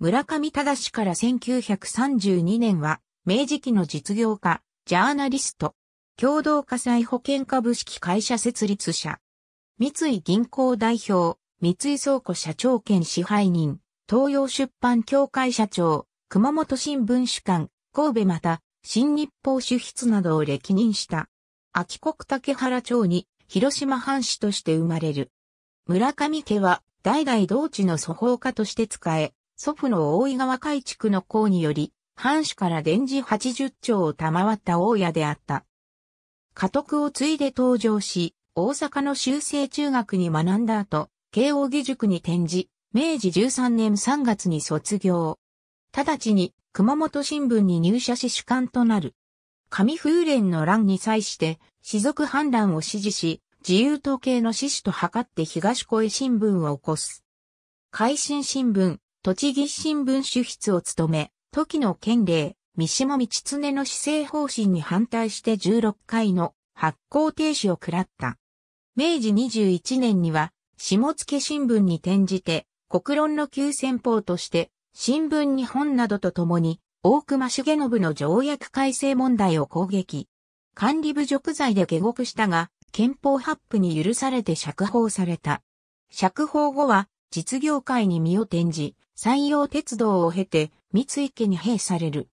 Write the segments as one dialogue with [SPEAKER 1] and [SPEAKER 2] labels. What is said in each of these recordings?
[SPEAKER 1] 村上正から1932年は、明治期の実業家、ジャーナリスト、共同火災保険株式会社設立者、三井銀行代表、三井倉庫社長兼支配人、東洋出版協会社長、熊本新聞主管、神戸また、新日報主筆などを歴任した。秋国竹原町に、広島藩士として生まれる。村上家は、代々同地の祖法家として使え、祖父の大井川改築の功により、藩主から源氏八十丁を賜った大家であった。家督を継いで登場し、大阪の修正中学に学んだ後、慶応義塾に転じ、明治13年3月に卒業。直ちに熊本新聞に入社し主幹となる。上風連の乱に際して、士族反乱を支持し、自由統計の志士と図って東越新聞を起こす。海新新聞、栃木新聞主筆を務め、時の県令、三島道常の施政方針に反対して16回の発行停止を喰らった。明治21年には、下野新聞に転じて、国論の急先鋒として、新聞日本などと共に、大隈重信の条約改正問題を攻撃。管理部辱罪で下獄したが、憲法発布に許されて釈放された。釈放後は、実業界に身を転じ、山陽鉄道を経て三井家に閉される。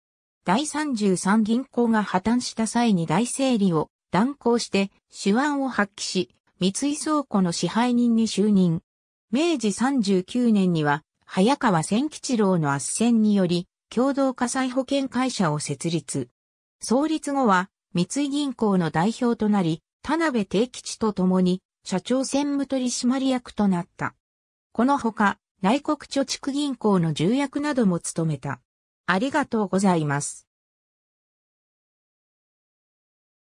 [SPEAKER 1] 第33銀行が破綻した際に大整理を断行して手腕を発揮し、三井倉庫の支配人に就任。明治39年には、早川千吉郎の圧戦により、共同火災保険会社を設立。創立後は、三井銀行の代表となり、田辺定吉と共に、社長専務取締役となった。このほか、内国貯蓄銀行の重役なども務めた。ありがとうございます。